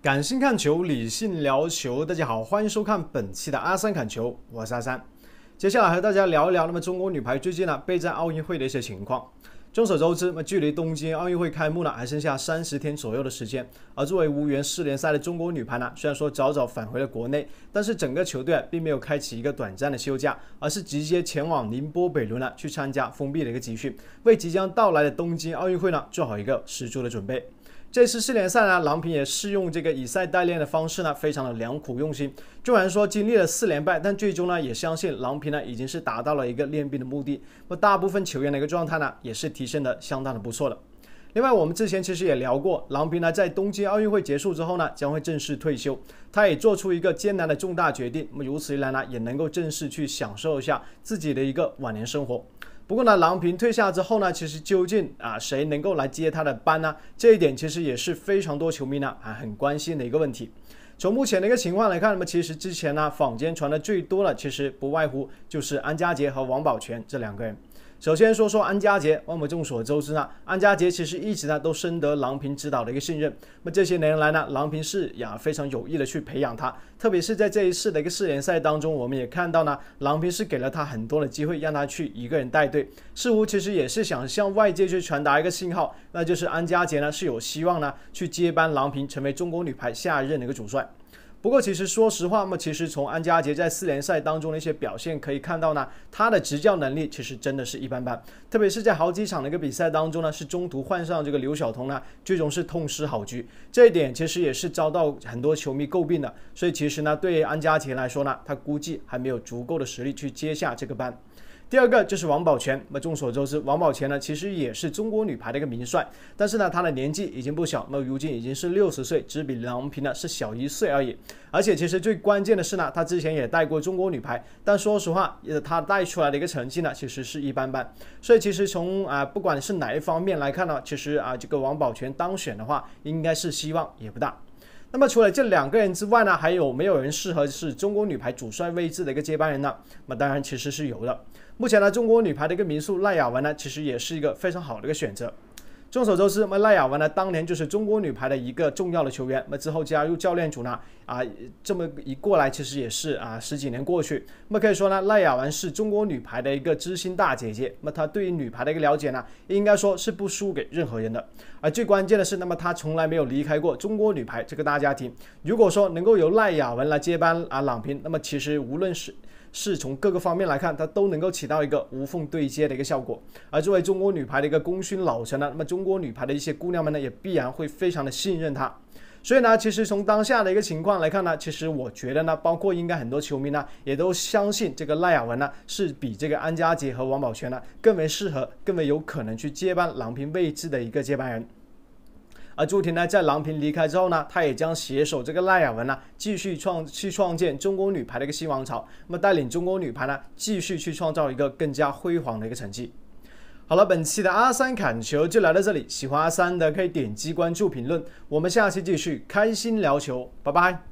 感性看球，理性聊球。大家好，欢迎收看本期的阿三侃球，我是阿三。接下来和大家聊一聊，那么中国女排最近呢，备战奥运会的一些情况。众所周知，那距离东京奥运会开幕呢，还剩下三十天左右的时间。而作为无缘世联赛的中国女排呢，虽然说早早返回了国内，但是整个球队并没有开启一个短暂的休假，而是直接前往宁波北仑呢，去参加封闭的一个集训，为即将到来的东京奥运会呢，做好一个十足的准备。这次四连赛呢，郎平也是用这个以赛代练的方式呢，非常的良苦用心。虽然说经历了四连败，但最终呢，也相信郎平呢已经是达到了一个练兵的目的。那大部分球员的一个状态呢，也是提升的相当的不错了。另外，我们之前其实也聊过，郎平呢在东京奥运会结束之后呢，将会正式退休。他也做出一个艰难的重大决定。那么如此一来呢，也能够正式去享受一下自己的一个晚年生活。不过呢，郎平退下之后呢，其实究竟啊谁能够来接她的班呢？这一点其实也是非常多球迷呢啊很关心的一个问题。从目前的一个情况来看，那么其实之前呢坊间传的最多的，其实不外乎就是安家杰和王宝泉这两个人。首先说说安家杰，那么众所周知呢，安家杰其实一直呢都深得郎平指导的一个信任。那么这些年来呢，郎平是也非常有意的去培养他，特别是在这一次的一个世联赛当中，我们也看到呢，郎平是给了他很多的机会，让他去一个人带队，似乎其实也是想向外界去传达一个信号，那就是安家杰呢是有希望呢去接班郎平，成为中国女排下一任的一个主帅。不过，其实说实话嘛，其实从安家杰在四联赛当中的一些表现可以看到呢，他的执教能力其实真的是一般般。特别是在好几场的一个比赛当中呢，是中途换上这个刘晓彤呢，最终是痛失好局。这一点其实也是遭到很多球迷诟病的。所以其实呢，对安家杰来说呢，他估计还没有足够的实力去接下这个班。第二个就是王宝泉，那众所周知，王宝泉呢其实也是中国女排的一个名帅，但是呢他的年纪已经不小，那如今已经是六十岁，只比郎平呢是小一岁而已。而且其实最关键的是呢，他之前也带过中国女排，但说实话，他带出来的一个成绩呢其实是一般般。所以其实从啊不管是哪一方面来看呢，其实啊这个王宝泉当选的话，应该是希望也不大。那么除了这两个人之外呢，还有没有人适合是中国女排主帅位置的一个接班人呢？那当然其实是有的。目前呢，中国女排的一个名宿赖雅文呢，其实也是一个非常好的一个选择。众所周知，那赖亚文呢，当年就是中国女排的一个重要的球员。那之后加入教练组呢，啊，这么一过来，其实也是啊，十几年过去。那么可以说呢，赖亚文是中国女排的一个知心大姐姐。那么她对于女排的一个了解呢，应该说是不输给任何人的。而最关键的是，那么她从来没有离开过中国女排这个大家庭。如果说能够由赖亚文来接班啊，郎平，那么其实无论是是从各个方面来看，它都能够起到一个无缝对接的一个效果。而作为中国女排的一个功勋老臣呢，那么中国女排的一些姑娘们呢，也必然会非常的信任他。所以呢，其实从当下的一个情况来看呢，其实我觉得呢，包括应该很多球迷呢，也都相信这个赖雅文呢，是比这个安家杰和王宝泉呢，更为适合、更为有可能去接班郎平位置的一个接班人。而朱婷呢，在郎平离开之后呢，她也将携手这个赖雅文呢，继续创去创建中国女排的一个新王朝。那么，带领中国女排呢，继续去创造一个更加辉煌的一个成绩。好了，本期的阿三侃球就来到这里，喜欢阿三的可以点击关注、评论，我们下期继续开心聊球，拜拜。